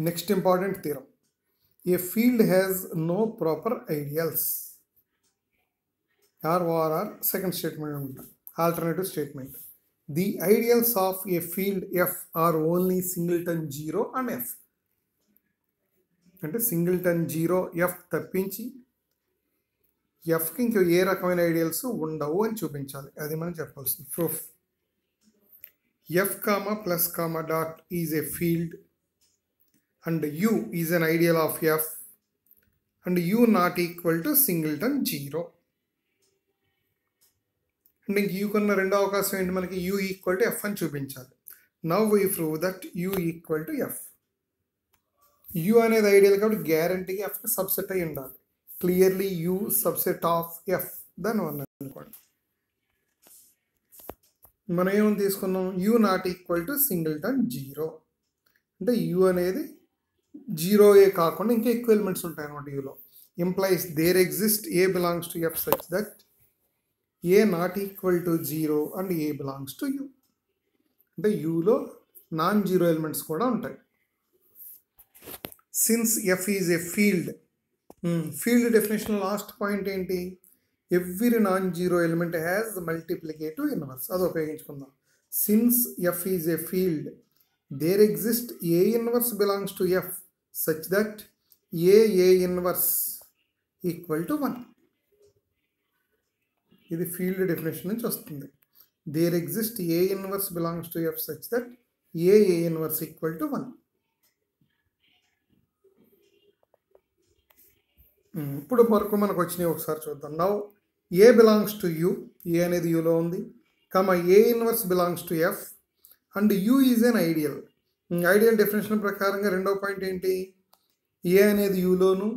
Next important theorem. A field has no proper ideals. R or R, second statement. Alternative statement. The ideals of a field F are only singleton 0 and F. And singleton 0, F tappinchi. F kink yo era kawin ideals wunda o and chupinchal. Adiman chapels. Proof. F comma plus comma dot is a field. And U is an ideal of F and U not equal to singleton zero and ఇంక U రెండో అవకాశం ఏంటి మనకి you equal to F అని చూపించాలి now we prove that U equal to F U అనేది ideal కాబట్టి గ్యారంటీగా ఎఫ్ సబ్సెట్ అయి ఉండాలి clearly U subset of F దాని వన్ అనుకోండి మనం ఏమని తీసుకున్నాం U not equal to single zero అంటే యూ అనేది జీరోయే కాకుండా ఇంకా ఎక్కువ ఎలిమెంట్స్ ఉంటాయి అనమాట యూలో implies there exist A belongs to F such that A not equal to zero and A belongs to U అంటే యూలో నాన్ జీరో ఎలిమెంట్స్ కూడా ఉంటాయి since F is a field field definition last point ఏంటి every non zero element has multiplicative inverse అది ఉపయోగించుకుందాం since F is a field there exist A inverse belongs to F such that A A inverse equal to one ఇది field definition నుంచి వస్తుంది there exist A inverse belongs to F such that A A inverse equal to one ఇప్పుడు వరకు మనకు వచ్చినాయి ఒకసారి చూద్దాం now A belongs to U A అనేది యూలో ఉంది comma A inverse belongs to F and U is an ideal ideal definition ప్రకారంగా రెండో పాయింట్ ఏంటి ఏ అనేది యూలోను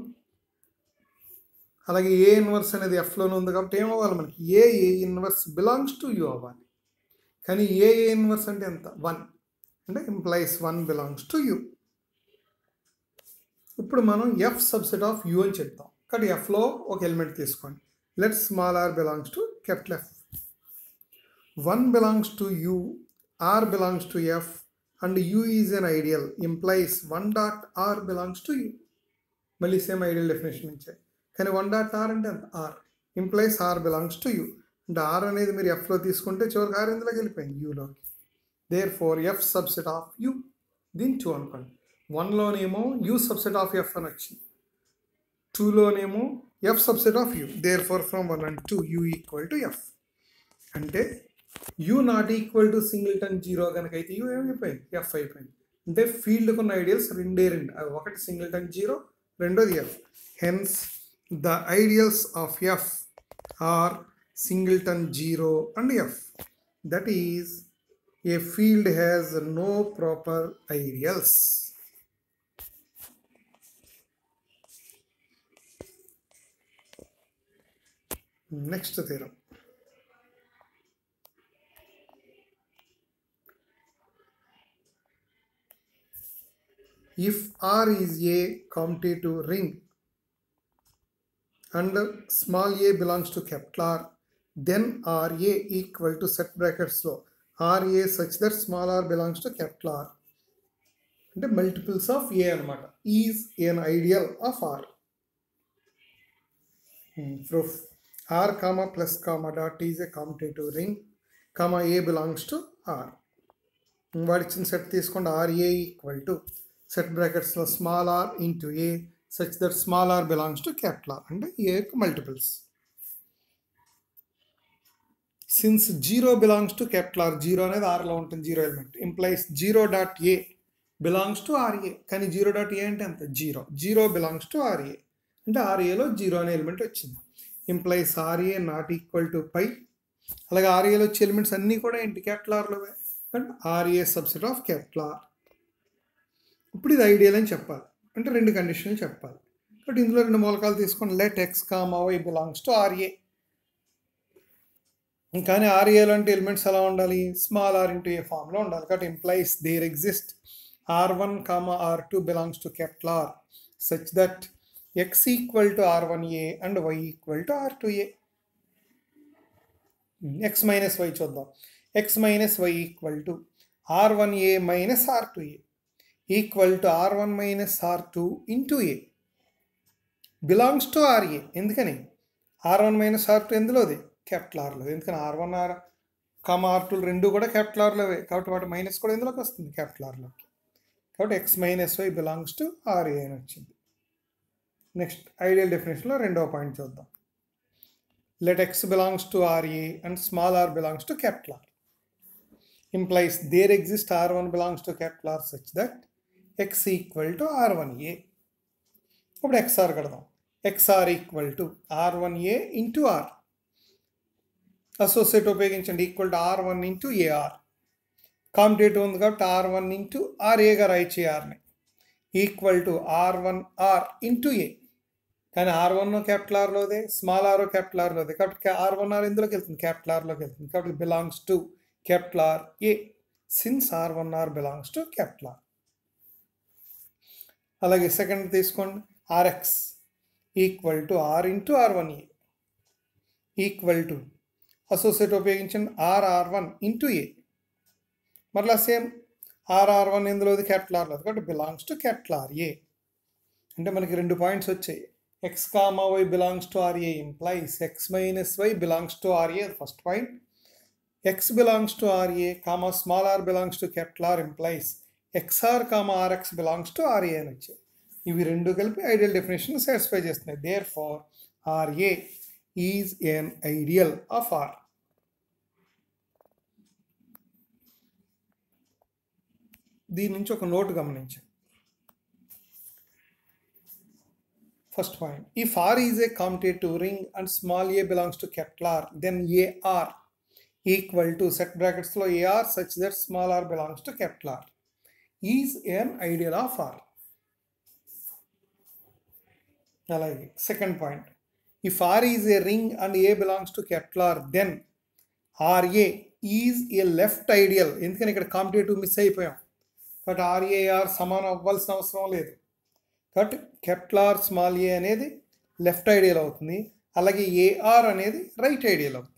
అలాగే ఏ ఇన్వర్స్ అనేది ఎఫ్లోనూ ఉంది కాబట్టి ఏమవ్వాలి మనకి A A inverse belongs to U అవ్వాలి కానీ ఏ ఏ ఇన్వర్స్ అంటే ఎంత వన్ అంటే implies one belongs to U ఇప్పుడు మనం ఎఫ్ సబ్సెట్ ఆఫ్ యూ అని చెప్తాం కాబట్టి ఎఫ్లో ఒక ఎలిమెంట్ తీసుకోండి let small R belongs to capital F one belongs to U R belongs to F and U is an ideal implies one dot R belongs to U మళ్ళీ same ideal definition నుంచే కానీ one dot R అంటే R implies R belongs to U and R అనేది మీరు ఎఫ్లో తీసుకుంటే చివరికి R ఎందులోకి వెళ్ళిపోయింది యూలోకి therefore F subset of U దీని టూ అనుకోండి వన్లోనేమో యూ సబ్సెట్ ఆఫ్ ఎఫ్ అని వచ్చింది టూలోనేమో F subset of U therefore from one and two U equal to F అంటే U not equal to singleton zero కనుక అయితే you ఏమైపోయింది ఎఫ్ అయిపోయింది అంటే ఫీల్డ్కి ఉన్న ఐడియల్స్ రెండే రెండు అవి ఒకటి సింగిల్టన్ జీరో రెండోది F hence the ideals of F are singleton zero and F that is a field has no proper ideals. Next theorem. if R is a commutative ring and small a belongs to capital R, then r a equal to set brackets r a such that small r belongs to capital R. And multiples of A anamata is an ideal of R. Hmm, proof. R comma plus comma dot is a commutative ring. Comma A belongs to R. వాడిచ్చిన set తీసుకోండి R A equal to set బ్రాకెట్స్లో small R into A such that small R belongs to capital R అంటే A యొక్క multiples since zero belongs to capital R zero అనేది ఆర్లో ఉంటుంది zero element implies zero dot A belongs to R A కానీ zero dot A అంటే అంత zero zero belongs to R A అంటే ఆర్ఏలో జీరో అనే ఎలిమెంట్ వచ్చింది implies R A not equal to పై అలాగే ఆర్ఏలో వచ్చే ఎలిమెంట్స్ అన్నీ కూడా ఏంటి క్యాపిటల్ ఆర్లోవే and R A subset of capital R ఇప్పుడు ఇది ఐడియల్ అని చెప్పాలి అంటే రెండు కండిషన్లు చెప్పాలి కాబట్టి ఇందులో రెండు మూలకాలు తీసుకొని let X comma Y belongs to R A కానీ ఆర్ఏ లాంటి ఎలిమెంట్స్ ఎలా ఉండాలి స్మాల్ ఆర్ ఇంటూ ఏ ఫామ్లో ఉండాలి కాబట్టి implies there exist R one comma R two belongs to capital R such that X equal to R one A and Y equal to R two A X minus Y చూద్దాం X minus Y equal to R one A minus R two A equal to R one minus R two into A belongs to R A ఎందుకని R one minus R two ఎందులోది capital ఆర్లో ఎందుకని R one R comma R టూలు రెండు కూడా capital ఆర్లోవే కాబట్టి వాటి minus కూడా ఎందులోకి వస్తుంది క్యాపిటల్ ఆర్లోకి కాబట్టి X minus Y belongs to R A అని వచ్చింది నెక్స్ట్ ఐడియల్ డెఫినేషన్లో రెండవ పాయింట్ చూద్దాం let X belongs to R A and small R belongs to capital R implies there exist R one belongs to capital R such that X equal to R one A ఇప్పుడు X R కడదాం X R equal to R one A into R associate ఉపయోగించండి equal to R one into A R commutative ఉంది కాబట్టి R one into ఆర్ఏగా రాయచ్చు ఆర్ని equal to R one R into A కానీ R one capital ఆర్లోదే స్మాల్ ఆర్ క్యాపిటల్ ఆర్లోదే కాబట్టి ఆర్ వన్ ఆర్ ఎందులోకి వెళ్తుంది క్యాపిటల్ ఆర్లోకి వెళ్తుంది కాబట్టి belongs to capital R A since R one R belongs to capital R అలాగే సెకండ్ తీసుకోండి R X equal to R into R one A equal to associate ఉపయోగించండి R R one into A మరలా same R R one ఎందులోది capital లేదు కాబట్టి belongs to capital R A అంటే మనకి రెండు పాయింట్స్ వచ్చాయి X comma Y belongs to R A implies X minus Y belongs to R A first point X belongs to R A comma small R belongs to capital R implies X R comma R X belongs to R A అని వచ్చాయి ఇవి రెండు కలిపి ideal definition satisfy చేస్తున్నాయి therefore R A is an ideal of R దీని నుంచి ఒక note గమనించండి first point if R is a commutative ring and small A belongs to capital R then A R equal to set బ్రాకెట్స్లో A R such that small R belongs to capital R is an ideal of R అలాగే second point if R is a ring and A belongs to కెట్లార్ then R A is a left ideal ఎందుకని ఇక్కడ commutative miss అయిపోయాం but R A R సమానం అవ్వాల్సిన అవసరం లేదు కాబట్టి కెప్లార్ స్మాల్ ఏ అనేది లెఫ్ట్ ఐడియల్ అవుతుంది అలాగే ఏఆర్ అనేది రైట్ ఐడియల్ అవుతుంది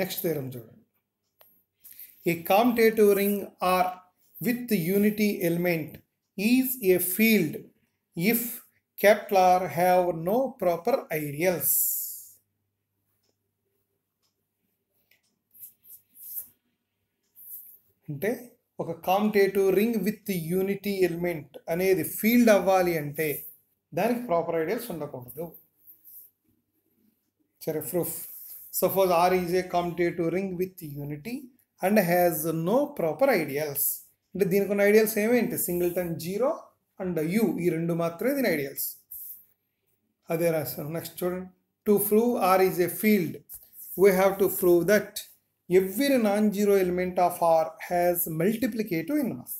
నెక్స్ట్ థీరం చూడండి a commutative ring R with unity element is a field if capital R have no proper ideals. అంటే ఒక commutative ring with unity element అనేది ఫీల్డ్ అవ్వాలి అంటే దానికి ప్రాపర్ ఐడియాస్ ఉండకూడదు సరే proof Suppose R is a commutative ring with unity and has no proper ideals. అంటే దీనికి ఉన్న ఐడియల్స్ ఏమేంటి సింగిల్టన్ జీరో అండ్ యు ఈ రెండు మాత్రమే దీని ఐడియల్స్ అదే రాశాను నెక్స్ట్ చూడండి to prove R is a field we have to prove that every non zero element of R has multiplicative inverse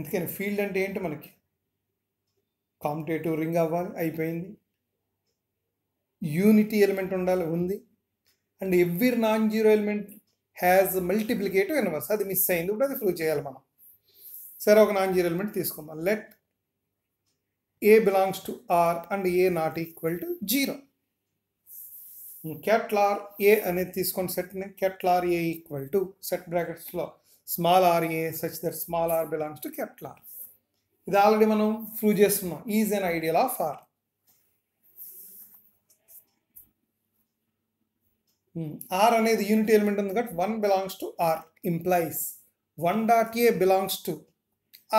ఎందుకని ఫీల్డ్ అంటే ఏంటి మనకి కాంపిటేటివ్ రింగ్ అవ్వాలి అయిపోయింది యూనిటీ ఎలిమెంట్ ఉండాలి ఉంది and every non zero element has multiplicative inverse అది miss అయింది ఇప్పుడు అది ప్రూవ్ చేయాలి మనం సరే ఒక నాన్ జీరో ఎలిమెంట్ తీసుకుందాం let A belongs to R and A not equal to zero capital R A అనేది తీసుకొని సెట్ని capital R A equal to set బ్రాకెట్స్లో small R A such that small R belongs to capital R ఇది already మనం prove చేస్తున్నాం is an ideal of are R hmm. అనేది unity element ఉంది కాబట్టి one belongs to R implies one dot A belongs to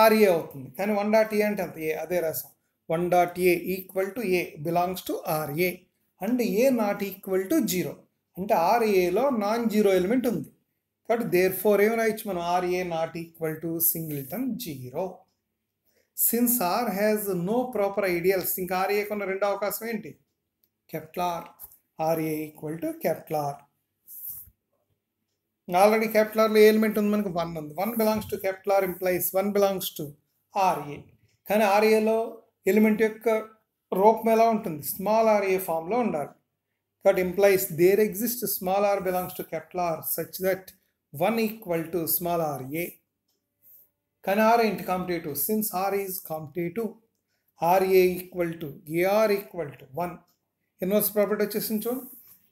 R A అవుతుంది కానీ one dot A అంటే అంత ఏ అదే రాసాం one dot A equal to A belongs to R A and A not equal to zero అంటే ఆర్ఏలో నాన్ జీరో ఎలిమెంట్ ఉంది కాబట్టి దేర్ ఫోర్ ఏమైనా ఇచ్చి మనం R A not equal to singleton zero since R has no proper ideals ఇంకా ఆర్ఏకున్న రెండు అవకాశం ఏంటి కెప్లార్ R A equal to capital R already capital ఆర్లో ఎలిమెంట్ ఉంది మనకు వన్ ఉంది one belongs to capital R implies one belongs to R A కానీ ఆర్ఏలో ఎలిమెంట్ యొక్క రూపం ఎలా ఉంటుంది స్మాల్ ఆర్ఏ ఫామ్లో ఉండాలి కాబట్టి implies there exist small R belongs to capital R such that one equal to small R A కానీ ఆర్ ఏంటి commutative since R is commutative R A equal to A R equal to one inverse property వచ్చేసి చూ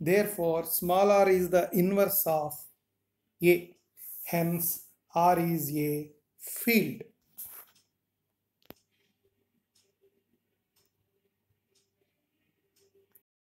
therefore small R is the inverse of A hence R is a field